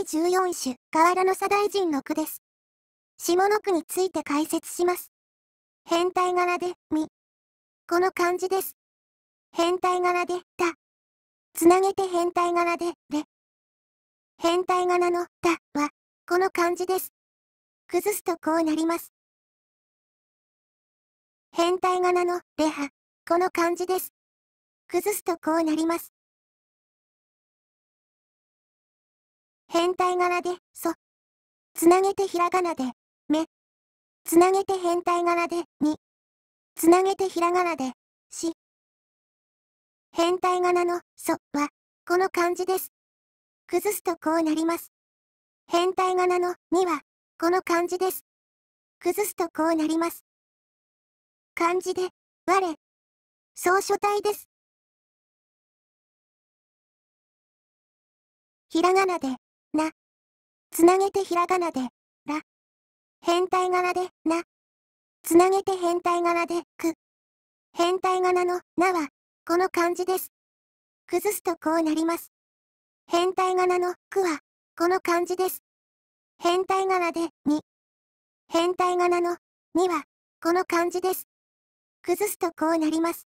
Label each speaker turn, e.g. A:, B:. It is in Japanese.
A: 第14種、河原の左大臣の句です。下の句について解説します。変態柄で、み。この漢字です。変態柄で、だ。つなげて変態柄で、で。変態柄の、た、は、この漢字です。崩すとこうなります。変態柄の、れは、この漢字です。崩すとこうなります。変態柄で、そ。つなげてひらがなで、め。つなげて変態柄で、に。つなげてひらがなで、し。変態柄の、そ、は、この漢字です。崩すとこうなります。変態柄の、には、この漢字です。崩すとこうなります。漢字で、我、草書体です。ひらがなで、な。つなげてひらがなで、ら。変態柄で、な。つなげて変態柄で、く。変態柄の、なは、この漢字です。崩すとこうなります。変態柄の、くは、この漢字です。変態柄で、に。変態柄の、には、この漢字です。崩すとこうなります。